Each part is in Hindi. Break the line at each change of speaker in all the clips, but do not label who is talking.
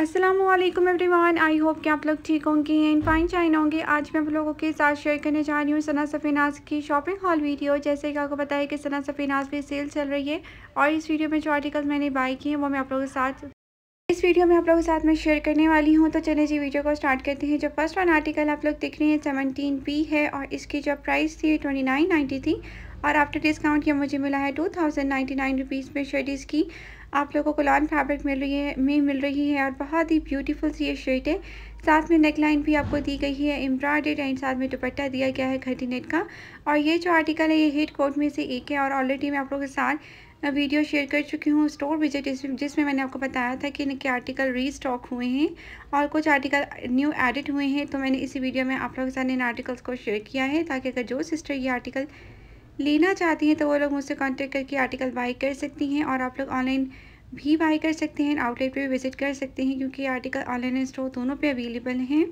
असलम वन आई होप कि आप लोग ठीक होंगे इन फाइन चाइन होंगे आज मैं आप लोगों के साथ शेयर करने जा रही हूँ सना सफ़ीनाज की शॉपिंग हॉल वीडियो जैसे कि आपको पता है कि सना सफ़ीनाज भी सेल चल रही है और इस वीडियो में जो आर्टिकल्स मैंने बाई किए हैं वो मैं आप लोगों के साथ इस वीडियो में आप लोगों के साथ मैं शेयर करने वाली हूँ तो चले जी वीडियो को स्टार्ट करते हैं जो फर्स्ट वन आर्टिकल आप लोग देख रहे हैं सेवनटीन पी है और इसकी जो प्राइस थी ट्वेंटी थी और आफ्टर डिस्काउंट ये मुझे मिला है two thousand ninety nine rupees में शर्ट इसकी आप लोगों को लॉन फैब्रिक मिल रही है में मिल रही है और बहुत ही ब्यूटीफुल सी ये शर्ट है साथ में नेक लाइन भी आपको दी गई है एम्ब्रॉयडेड एंड साथ में दुपट्टा दिया गया है घटी नेट का और ये जो आर्टिकल है ये हेड कोट में से एक है और ऑलरेडी मैं आप लोगों के साथ वीडियो शेयर कर चुकी हूँ स्टोर विजिट जिसमें मैंने आपको बताया था कि इनके आर्टिकल रीस्टॉक हुए हैं और कुछ आर्टिकल न्यू एडिट हुए हैं तो मैंने इसी वीडियो में आप लोगों के साथ इन आर्टिकल्स को शेयर किया है ताकि अगर जो सिस्टर ये आर्टिकल लेना चाहती हैं तो वो लोग मुझसे कॉन्टेक्ट करके आर्टिकल बाई कर सकती हैं और आप लोग ऑनलाइन भी बाई कर सकते हैं आउटलेट पर भी विज़िट कर सकते हैं क्योंकि आर्टिकल ऑनलाइन एंड स्टोर दोनों पर अवेलेबल हैं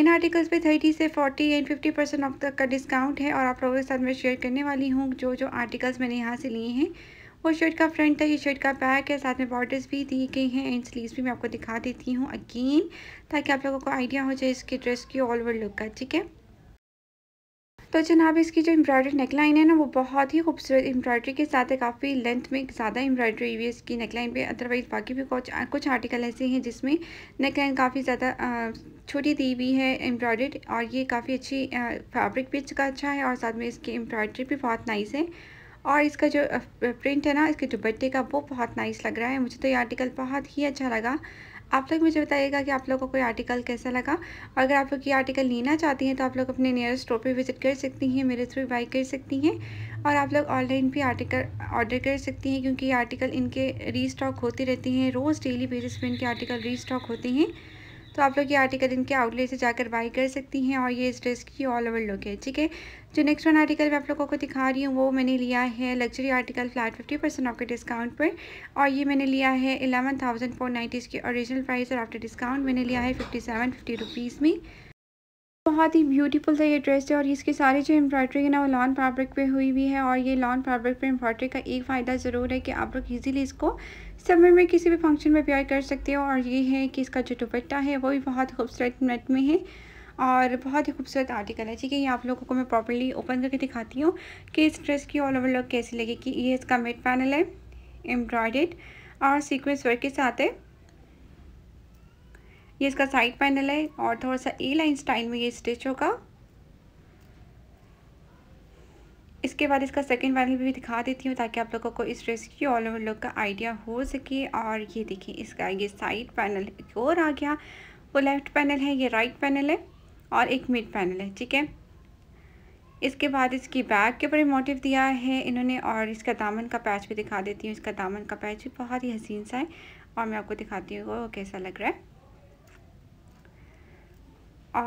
इन आर्टिकल्स पे थर्टी से forty and fifty percent off तक का डिस्काउंट है और आप लोगों के साथ मैं शेयर करने वाली हूँ जो जो आर्टिकल्स मैंने यहाँ से लिए हैं वो शर्ट का फ्रंट है ये शर्ट का बैक है साथ में बॉर्डर्स भी दी गई हैं एंड स्लीव्स भी मैं आपको दिखा देती हूँ अगेन ताकि आप लोगों को आइडिया हो जाए इसके ड्रेस की ऑल ओवर लुक का ठीक है तो जनाब इसकी जो एम्ब्रॉयडरी नेकलाइन है ना वो बहुत ही खूबसूरत एम्ब्रॉयडरी के साथ है काफ़ी लेंथ में ज़्यादा एम्ब्रॉयडरी हुई है इसकी नेकलाइन पे अदरवाइज़ बाकी भी कुछ कुछ आर्टिकल ऐसे हैं जिसमें नेकलाइन काफ़ी ज़्यादा छोटी दी हुई है एम्ब्रॉयडरी और ये काफ़ी अच्छी फैब्रिक भी इसका अच्छा है और साथ में इसकी एम्ब्रॉयडरी भी बहुत नाइस है और इसका जो प्रिंट है ना इसके दुपट्टे का वो बहुत नाइस लग रहा है मुझे तो ये आर्टिकल बहुत ही अच्छा लगा आप लोग मुझे बताइएगा कि आप लोगों को कोई आर्टिकल कैसा लगा और अगर आप लोग ये आर्टिकल लेना चाहती हैं तो आप लोग अपने नियरेस्ट स्टोर पर विजिट कर सकती हैं मेरे थ्रू बाई कर सकती हैं और आप लोग ऑनलाइन भी आर्टिकल ऑर्डर कर सकती हैं क्योंकि ये आर्टिकल इनके रीस्टॉक होती रहती हैं रोज़ डेली बेसिस पर इनके आर्टिकल रीस्टॉक होते हैं तो आप लोग ये आर्टिकल इनके आउटलेट से जाकर बाई कर सकती हैं और ये इस ड्रेस की ऑल ओवर लुक है ठीक है जो नेक्स्ट वन आर्टिकल मैं आप लोगों को दिखा रही हूँ वो मैंने लिया है luxury article flat fifty percent off के डिस्काउंट पर और ये मैंने लिया है एलेवन थाउजेंड फोर नाइन्टी इसकी ओरिजिनल प्राइस और आफ्टर डिस्काउंट मैंने लिया है फिफ्टी सेवन फिफ्टी रुपीज़ में बहुत ही ब्यूटीफुल था ये ड्रेस है और इसकी सारी जो एम्ब्रॉयडरी है ना वो लॉन फैब्रिक पे हुई हुई है और ये लॉन फैब्रिक पे एम्ब्रॉयडरी का एक फ़ायदा ज़रूर है कि आप लोग इजीली इसको समर में किसी भी फंक्शन में प्यार कर सकते हो और ये है कि इसका जो दुपट्टा है वो भी बहुत खूबसूरत नेट में है और बहुत ही खूबसूरत आर्टिकल है ठीक है ये आप लोगों को मैं प्रॉपरली ओपन करके दिखाती हूँ कि इस ड्रेस की ऑल ओवर लुक कैसी लगेगी ये इसका मेड पैनल है एम्ब्रॉयडेड और सीक्वेंस वर्क के साथ है ये इसका साइड पैनल है और थोड़ा सा ए लाइन स्टाइल में ये स्टिच होगा इसके बाद इसका सेकंड वाला भी दिखा देती हूँ ताकि आप लोगों को इस ड्रेस की ऑल ओवर लुक का आइडिया हो सके और ये देखिए इसका ये साइड पैनल एक और आ गया वो लेफ़्ट पैनल है ये राइट पैनल है और एक मिड पैनल है ठीक है इसके बाद इसकी बैग के ऊपर मोटिव दिया है इन्होंने और इसका दामन का पैच भी दिखा देती हूँ इसका दामन का पैच भी बहुत ही हसीन सा है और मैं आपको दिखाती हूँ वो कैसा लग रहा है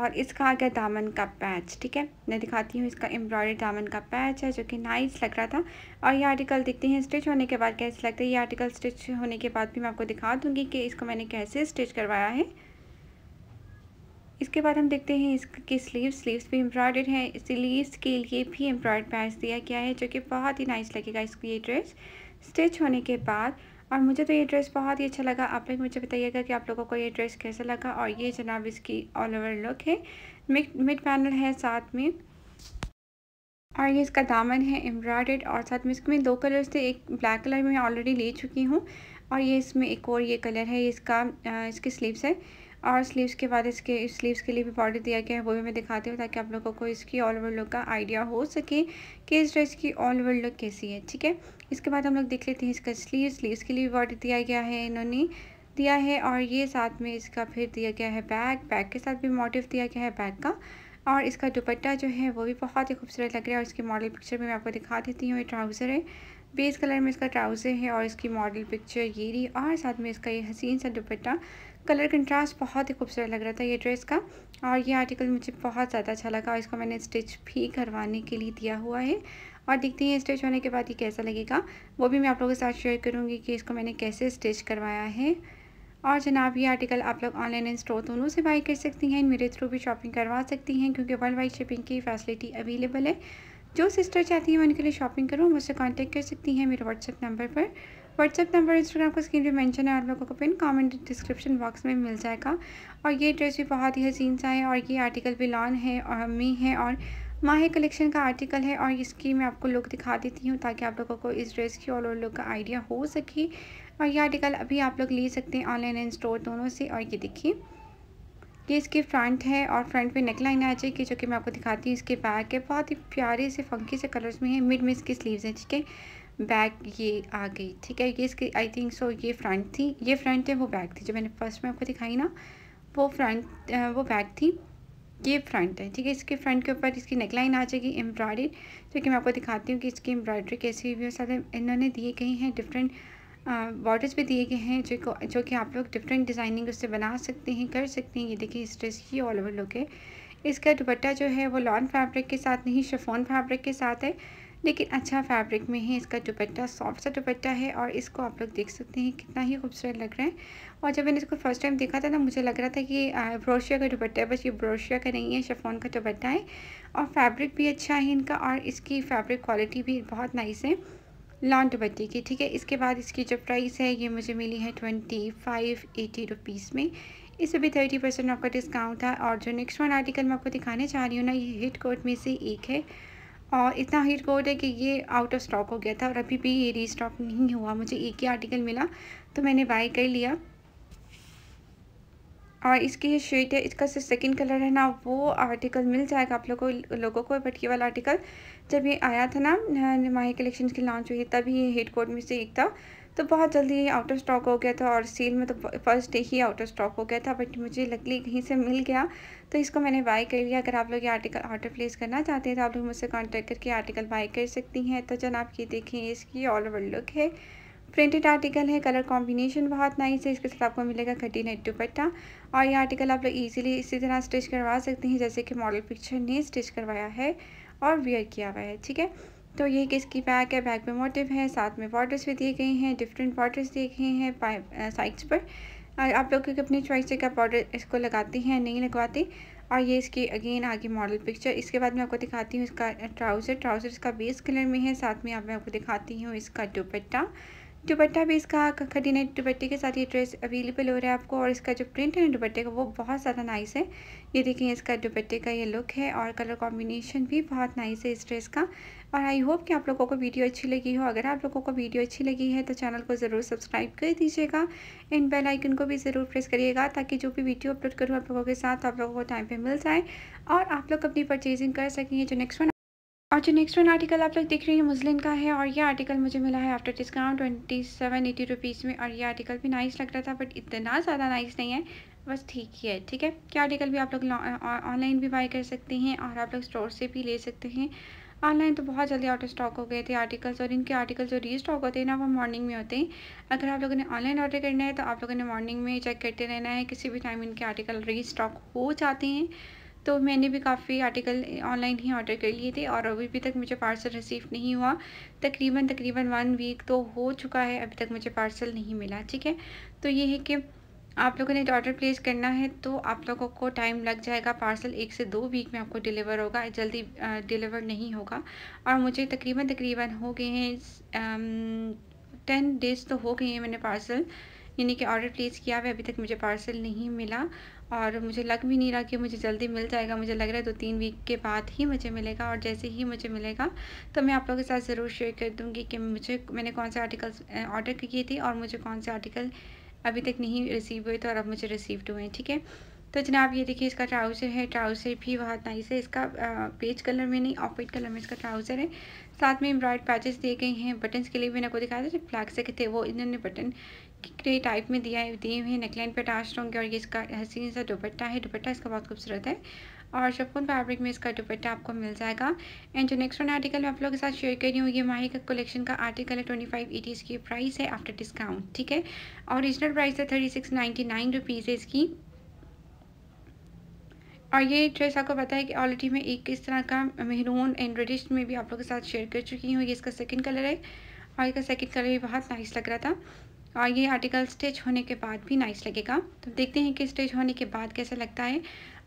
और इसका आ गया दामन का पैच ठीक है मैं दिखाती हूँ इसका एम्ब्रॉयडरी दामन का पैच है जो कि नाइस लग रहा था और ये आर्टिकल देखते हैं स्टिच होने के बाद कैसे लगता है ये आर्टिकल स्टिच होने के बाद भी मैं आपको दिखा दूँगी कि इसको मैंने कैसे स्टिच करवाया है इसके बाद हम देखते हैं इसकी स्लीव स्लीव्स भी एम्ब्रॉयडर्ड हैं स्लीव्स के लिए भी एम्ब्रॉयड पैच दिया गया है जो कि बहुत ही नाइस लगेगा इसकी ये ड्रेस स्टिच होने के बाद और मुझे तो ये ड्रेस बहुत ही अच्छा लगा आप लोग मुझे बताइएगा कि आप लोगों को ये ड्रेस कैसा लगा और ये जनाब इसकी ऑल ओवर लुक है मिड मिड पैनल है साथ में और ये इसका दामन है एम्ब्रॉयडेड और साथ में इसमें दो कलर्स थे एक ब्लैक कलर में ऑलरेडी ले चुकी हूँ और ये इसमें एक और ये कलर है इसका इसकी स्लीव्स है और स्लीव्स के बाद इसके स्लीव्स के लिए भी बॉर्डर दिया गया है वो भी मैं दिखाती हूँ ताकि आप लोगों को इसकी ऑल ओवर लुक का आइडिया हो सके कि इस ड्रेस की ऑल ओवर लुक कैसी है ठीक है इसके बाद हम लोग देख लेते हैं इसका स्लीव स्लीव्स के लिए भी बॉर्डर दिया गया है इन्होंने दिया है और ये साथ में इसका फिर दिया गया है बैग बैग के साथ भी मोटिव दिया गया है बैग का और इसका दुपट्टा जो है वो भी बहुत ही खूबसूरत लग रहा है और इसकी मॉडल पिक्चर भी मैं आपको दिखा देती हूँ ये ट्राउज़र है बेस कलर में इसका ट्राउज़र है और इसकी मॉडल पिक्चर ये रही और साथ में इसका ये हसीन सा दुपट्टा कलर कंट्रास्ट बहुत ही खूबसूरत लग रहा था ये ड्रेस का और ये आर्टिकल मुझे बहुत ज़्यादा अच्छा लगा और इसको मैंने स्टिच भी करवाने के लिए दिया हुआ है और देखते हैं स्टिच होने के बाद ये कैसा लगेगा वो भी मैं आप लोगों के साथ शेयर करूँगी कि इसको मैंने कैसे स्टिच करवाया है और जनाब ये आर्टिकल आप लोग ऑनलाइन एंड स्टोर दोनों से बाई कर सकती हैं मेरे थ्रू भी शॉपिंग करवा सकती हैं क्योंकि वर्ल्ड वाइड शिपिंग की फैसिलिटी अवेलेबल है जो सिस्टर चाहती हैं मैं उनके लिए शॉपिंग करूँ मुझसे कांटेक्ट कर सकती हैं मेरे व्हाट्सएप नंबर पर व्हाट्सअप नंबर इंस्टाग्राम का स्क्रीन पे मेंशन है आप लोगों को पिन कमेंट डिस्क्रिप्शन बॉक्स में मिल जाएगा और ये ड्रेस भी बहुत ही हसीन सा है और ये आर्टिकल भी लॉन है और मी है और माहे कलेक्शन का आर्टिकल है और इसकी मैं आपको लुक दिखा देती हूँ ताकि आप लोगों को इस ड्रेस की और लुक का आइडिया हो सके और ये आर्टिकल अभी आप लोग ले सकते हैं ऑनलाइन एंड स्टोर दोनों से और ये देखिए ये इसके फ्रंट है और फ्रंट पे नेक लाइन आ जाएगी जो कि मैं आपको दिखाती हूँ इसके बैक है बहुत ही प्यारे से फंकी से कलर्स में है मिड में इसकी स्लीव्स हैं ठीक है बैक ये आ गई ठीक है ये इसकी आई थिंक सो ये फ्रंट थी ये फ्रंट है वो बैक थी जो मैंने फर्स्ट में आपको दिखाई ना वो फ्रंट वो बैक थी ये फ्रंट है ठीक है इसके फ्रंट के ऊपर इसकी नेकलाइन आ जाएगी एम्ब्रॉयडरी जो कि मैं आपको दिखाती हूँ कि इसकी एम्ब्रॉयडरी कैसी हुई है साथ इन्होंने दिए गए हैं डिफरेंट बॉर्डर्स भी दिए गए हैं जो जो कि आप लोग डिफरेंट डिज़ाइनिंग उससे बना सकते हैं कर सकते हैं ये देखिए इस ड्रेस की ऑल ओवर लुक है इसका दुपट्टा जो है वो लॉन फैब्रिक के साथ नहीं शेफोन फैब्रिक के साथ है लेकिन अच्छा फैब्रिक में है इसका दुपट्टा सॉफ्ट सा दुपट्टा है और इसको आप लोग देख सकते हैं कितना ही खूबसूरत लग रहा है और जब मैंने इसको फर्स्ट टाइम देखा था ना मुझे लग रहा था कि ब्रोशिया का दुपट्टा है बस ये ब्रोशिया का नहीं है शेफोन का दुपट्टा है और फैब्रिक भी अच्छा है इनका और इसकी फैब्रिक क्वालिटी भी बहुत नाइस है लॉन्ग दुपट्टे की ठीक है इसके बाद इसकी जो प्राइस है ये मुझे मिली है ट्वेंटी फाइव एटी रुपीज़ में इस पर भी थर्टी परसेंट आपका डिस्काउंट था और जो नेक्स्ट वन आर्टिकल मैं आपको दिखाने चाह रही हूँ ना ये हिट कोट में से एक है और इतना ही रिकॉर्ड है कि ये आउट ऑफ स्टॉक हो गया था और अभी भी ये री स्टॉक नहीं हुआ मुझे एक ही आर्टिकल मिला तो मैंने बाय कर लिया और इसकी ये शेड है इसका सिर्फ सेकेंड कलर है ना वो आर्टिकल मिल जाएगा आप लोगों लोगों को बट ये वाला आर्टिकल जब ये आया था ना माही कलेक्शन की लॉन्च हुई तभी ये हेड कोड में से एक था तो बहुत जल्दी ये आउट ऑफ स्टॉक हो गया था और सेल में तो फर्स्ट डे ही आउट ऑफ स्टॉक हो गया था बट मुझे लकली कहीं से मिल गया तो इसको मैंने बाई कर लिया अगर आप लोग ये आर्टिकल ऑर्डर प्लेस करना चाहते हैं तो आप लोग मुझसे कॉन्टैक्ट करके आर्टिकल बाई कर सकती हैं तो आप ये देखें इसकी ऑल ओवर लुक है प्रिंटेड आर्टिकल है कलर कॉम्बिनेशन बहुत नाइस है इसके साथ आपको मिलेगा खटी नेट दुपट्टा और ये आर्टिकल आप लोग इजीली इसी तरह स्टिच करवा सकते हैं जैसे कि मॉडल पिक्चर ने स्टिच करवाया है और वेयर किया हुआ है ठीक है तो ये कि इसकी बैग है बैग में मोटिव है साथ में बॉर्डर्स भी दिए गए हैं डिफरेंट बॉर्डर्स दिए गए हैं साइड्स uh, पर आप लोग क्योंकि अपनी चॉइस से क्या बॉर्डर इसको लगाती हैं नहीं लगवाती और ये इसकी अगेन आगे मॉडल पिक्चर इसके बाद मैं आपको दिखाती हूँ इसका ट्राउज़र ट्राउज़र इसका बेस कलर में है साथ में आप मैं आपको दिखाती हूँ इसका दुपट्टा दुपट्टा भी इसका खड़ी नेट दुपट्टे के साथ ये ड्रेस अवेलेबल हो रहा है आपको और इसका जो प्रिंट है ना दुपट्टे का वो बहुत ज़्यादा नाइस है ये देखिए इसका दुपट्टे का ये लुक है और कलर कॉम्बिनेशन भी बहुत नाइस है इस ड्रेस का और आई होप कि आप लोगों को वीडियो अच्छी लगी हो अगर आप लोगों को वीडियो अच्छी लगी है तो चैनल को ज़रूर सब्सक्राइब कर दीजिएगा एंड बेल आइकन को भी ज़रूर प्रेस करिएगा ताकि जो भी वीडियो अपलोड करूँ आप लोगों के साथ आप लोगों को टाइम पर मिल जाए और आप लोग अपनी परचेजिंग कर सकेंगे जो नेक्स्ट वन और जो नेक्स्ट वन आर्टिकल आप लोग देख रहे हैं मुस्लिम का है और ये आर्टिकल मुझे मिला है after discount twenty seven eighty rupees में और ये आर्टिकल भी नाइस लग रहा था बट इतना ज़्यादा नाइस नहीं है बस ठीक ही है ठीक है क्या आर्टिकल भी आप लोग ऑनलाइन भी बाई कर सकते हैं और आप लोग स्टोर से भी ले सकते हैं ऑनलाइन तो बहुत जल्दी आउट ऑफ स्टॉक हो गए थे आर्टिकल्स और इनके आर्टिकल जो री स्टॉक होते हैं ना वो मॉर्निंग में होते हैं अगर आप लोगों ने ऑनलाइन ऑर्डर करना है तो आप लोगों ने मॉर्निंग में चेक करते रहना है किसी भी टाइम इनके आर्टिकल री स्टॉक हो जाते हैं तो मैंने भी काफ़ी आर्टिकल ऑनलाइन ही ऑर्डर कर लिए थे और अभी भी तक मुझे पार्सल रिसीव नहीं हुआ तकरीबन तकरीबन वन वीक तो हो चुका है अभी तक मुझे पार्सल नहीं मिला ठीक है तो ये है कि आप लोगों ने ऑर्डर प्लेस करना है तो आप लोगों को टाइम लग जाएगा पार्सल एक से दो वीक में आपको डिलीवर होगा जल्दी डिलीवर नहीं होगा और मुझे तकरीबन तकरीबन हो गए हैं टेन डेज़ तो हो गए हैं मैंने पार्सल यानी कि ऑर्डर प्लेस किया हुआ अभी तक मुझे पार्सल नहीं मिला और मुझे लग भी नहीं रहा कि मुझे जल्दी मिल जाएगा मुझे लग रहा है दो तीन वीक के बाद ही मुझे मिलेगा और जैसे ही मुझे मिलेगा तो मैं आप लोगों के साथ ज़रूर शेयर कर दूँगी कि मुझे मैंने कौन से आर्टिकल्स ऑर्डर किए थे और मुझे कौन से आर्टिकल अभी तक नहीं रिसीव हुए थे और अब मुझे रिसीव्ड हुए हैं ठीक है तो जनाब ये देखिए इसका ट्राउज़र है ट्राउज़र भी बहुत नाइस है इसका पेज कलर में नहीं ऑफ वाइट कलर में इसका ट्राउज़र है साथ में एम्ब्रॉयड पैचेस दिए गए हैं बटन्स के लिए मैंने को दिखाया था जो फ्लैक्स के थे वो इन्होंने बटन ग्रे टाइप में दिया है दिए हुए नेकलाइन पे टाच होंगे और ये इसका हसीन सा दुपट्टा है दुपट्टा इसका बहुत खूबसूरत है और शफोन फैब्रिक में इसका दुपट्टा आपको मिल जाएगा एंड जो नेक्स्ट वन आर्टिकल मैं आप लोगों के साथ शेयर कर रही हूँ ये माही का कलेक्शन का आर्टिकल है ट्वेंटी फाइव एटी इसकी प्राइस है आफ्टर डिस्काउंट ठीक है ओरिजिनल प्राइस है thirty six ninety nine rupees है इसकी और ये ड्रेस आपको पता है कि ऑलरेडी मैं एक इस तरह का मेहरून एंड रेडिश में भी आप लोगों के साथ शेयर कर चुकी हूँ ये इसका सेकेंड कलर है और इसका सेकेंड कलर भी बहुत नाइस लग रहा था और ये आर्टिकल स्टिच होने के बाद भी नाइस लगेगा तो देखते हैं कि स्टिच होने के बाद कैसा लगता है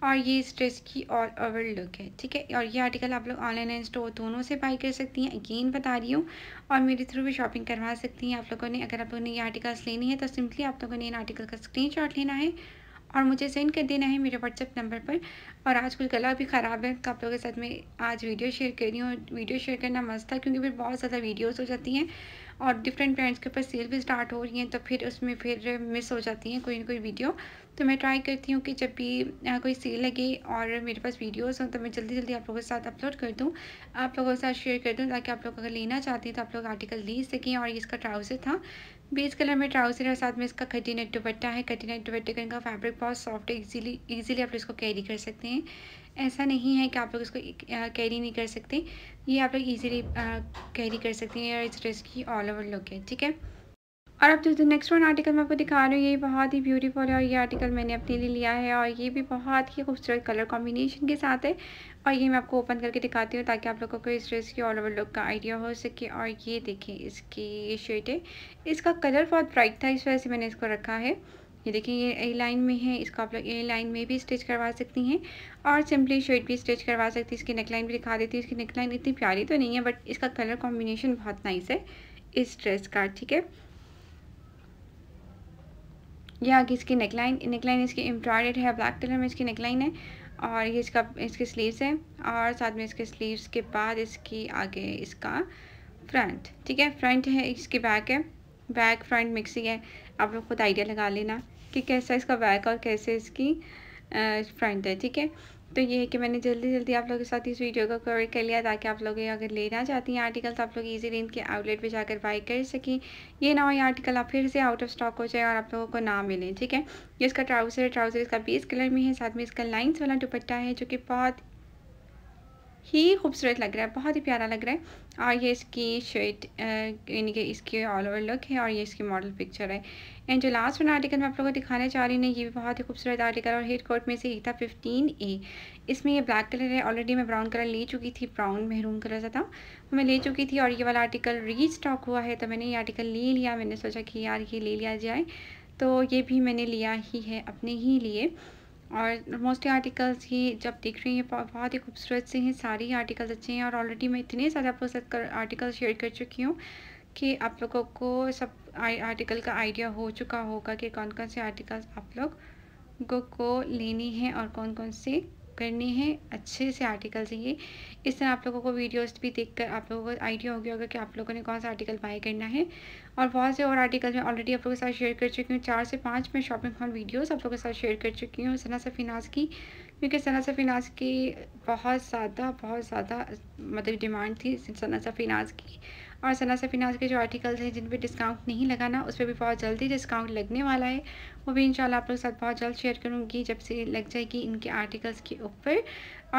और ये स्ट्रेस की ऑल ओवर लुक है ठीक है और ये आर्टिकल आप लोग ऑनलाइन एंड स्टोर दोनों से बाई कर सकती हैं अगेन बता रही हूँ और मेरे थ्रू भी शॉपिंग करवा सकती हैं आप लोगों ने अगर आप लोगों ने ये आर्टिकल्स लेनी है तो सिंपली आप लोगों ने इन आर्टिकल का स्क्रीन लेना है और मुझे सेंड कर देना है मेरे व्हाट्सएप नंबर पर और आज कोई गला भी ख़राब है तो आप लोगों के साथ मैं आज वीडियो शेयर कर रही हूँ वीडियो शेयर करना मस्त था क्योंकि फिर बहुत ज़्यादा वीडियोज़ हो जाती हैं और डिफरेंट ब्रांड्स के ऊपर सेल भी स्टार्ट हो रही हैं तो फिर उसमें फिर मिस हो जाती हैं कोई ना कोई वीडियो तो मैं ट्राई करती हूँ कि जब भी कोई सेल लगे और मेरे पास वीडियोस हों तो मैं जल्दी जल्दी आप लोगों के साथ अपलोड कर दूँ आप लोगों के साथ शेयर कर दूँ ताकि आप लोग अगर लेना चाहती हैं तो आप लोग आर्टिकल ले सकें और इसका ट्राउज़र था बेज कलर में ट्राउजर है और साथ में इसका खटी नेट दुपट्टा है खटी नेट दुपट्टे का इनका फैब्रिक बहुत सॉफ्ट है इजीली इजीली आप लोग इसको कैरी कर सकते हैं ऐसा नहीं है कि आप लोग इसको कैरी नहीं कर सकते ये आप लोग इजीली कैरी कर सकते हैं और इस ड्रेस की ऑल ओवर लुक है ठीक है और अब तो नेक्स्ट वन आर्टिकल मैं आपको दिखा रही हूँ ये बहुत ही ब्यूटीफुल है और ये आर्टिकल मैंने अपने लिए लिया है और ये भी बहुत ही खूबसूरत कलर कॉम्बिनेशन के साथ है और ये मैं आपको ओपन करके दिखाती हूँ ताकि आप लोगों को इस ड्रेस की ऑल ओवर लुक का आइडिया हो सके और ये देखें इसकी ये शर्ट है इसका कलर बहुत ब्राइट था इस वजह से मैंने इसको रखा है ये देखें ये ए लाइन में है इसको आप लोग ए लाइन में भी स्टिच करवा सकती हैं और सिंपली शर्ट भी स्टिच करवा सकती हैं इसकी नेकलाइन भी दिखा देती हूँ इसकी नेकलाइन इतनी प्यारी तो नहीं है बट इसका कलर कॉम्बिनेशन बहुत नाइस है इस ड्रेस का ठीक है यह आगे इसकी नेकलाइन नेकलाइन इसकी एम्ब्रॉयडेड है ब्लैक कलर में इसकी नेकलाइन है और ये इसका इसके स्लीव्स हैं और साथ में इसके स्लीव्स के बाद इसकी आगे इसका फ्रंट ठीक है फ्रंट है इसके बैक है बैक फ्रंट मिक्सिंग है आप लोग खुद आइडिया लगा लेना कि कैसा इसका बैक और कैसे इसकी फ्रंट है ठीक है तो ये है कि मैंने जल्दी जल्दी आप लोगों के साथ इस वीडियो को कवर कर लिया ताकि आप लोग अगर लेना चाहती हैं आर्टिकल्स आप लोग रेंज इनके आउटलेट पे जाकर बाई कर सकें ये ना हो ये आर्टिकल आप फिर से आउट ऑफ स्टॉक हो जाए और आप लोगों को ना मिले ठीक है ये इसका ट्राउज़र है ट्राउज़र इसका बेस कलर में है साथ में इसका लाइन्स वाला दुपट्टा है जो कि बहुत ही खूबसूरत लग रहा है बहुत ही प्यारा लग रहा है और ये इसकी शर्ट यानी कि इसकी ऑल ओवर लुक है और ये इसकी मॉडल पिक्चर है एंड जो लास्ट वाला आर्टिकल मैं आप लोगों को दिखाने चाह रही हूँ ये भी बहुत ही खूबसूरत आर्टिकल और हेड कोट में से ही था फिफ्टीन ए इसमें ये ब्लैक कलर है ऑलरेडी मैं ब्राउन कलर ले चुकी थी ब्राउन मेहरून कलर से था वो मैं ले चुकी थी और ये वाला आर्टिकल री स्टॉक हुआ है तो मैंने ये आर्टिकल ले लिया मैंने सोचा कि यार ये ले लिया जाए तो ये भी मैंने लिया ही है अपने ही लिए और मोस्टली आर्टिकल्स ही जब देख रही हैं बहुत ही खूबसूरत से हैं सारे आर्टिकल्स अच्छे हैं और ऑलरेडी मैं इतने ज़्यादा प्रोसेस कर आर्टिकल शेयर कर चुकी हूँ कि आप लोगों को सब आर्टिकल का आइडिया हो चुका होगा कि कौन कौन से आर्टिकल्स आप लोग को लेनी है और कौन कौन से करनी है अच्छे से आर्टिकल चाहिए इस तरह आप लोगों को वीडियोस भी देखकर आप लोगों को आइडिया हो गया होगा कि आप लोगों ने कौन सा आर्टिकल बाय करना है और बहुत से और आर्टिकल मैं ऑलरेडी आप लोगों के साथ शेयर कर चुकी हूँ चार से पाँच मैं शॉपिंग हॉल वीडियोज़ आप लोगों के साथ शेयर कर चुकी हूँ सना से की क्योंकि सना से की बहुत ज़्यादा बहुत ज़्यादा मतलब डिमांड थी सना से की और सना सफीनाज के जो आर्टिकल्स हैं जिन पर डिस्काउंट नहीं लगाना उस पर भी बहुत जल्दी डिस्काउंट लगने वाला है वो भी इंशाल्लाह आप लोगों के साथ बहुत जल्द शेयर करूँगी जब से लग जाएगी इनके आर्टिकल्स के ऊपर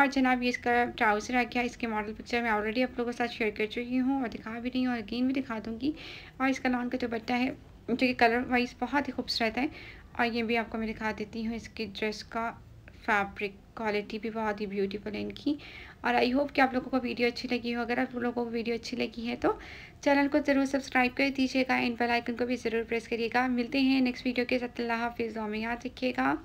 और जनाब ये इसका ट्राउज़र आ गया इसके मॉडल पिक्चर मैं ऑलरेडी आप लोगों के साथ शेयर कर चुकी हूँ और दिखा भी रही हूँ और अगेन भी दिखा दूँगी और इसका लॉन का जो बट्टा है जो कि कलर वाइज बहुत ही खूबसूरत है और ये भी आपको मैं दिखा देती हूँ इसके ड्रेस का फैब्रिक क्वालिटी भी बहुत ही ब्यूटीफुल है इनकी और आई होप कि आप लोगों को वीडियो अच्छी लगी हो अगर आप लोगों को वीडियो अच्छी लगी है तो चैनल को ज़रूर सब्सक्राइब कर दीजिएगा एंड बेल आइकन को भी ज़रूर प्रेस करिएगा मिलते हैं नेक्स्ट वीडियो के साथ हाफिज़ में याद रखिएगा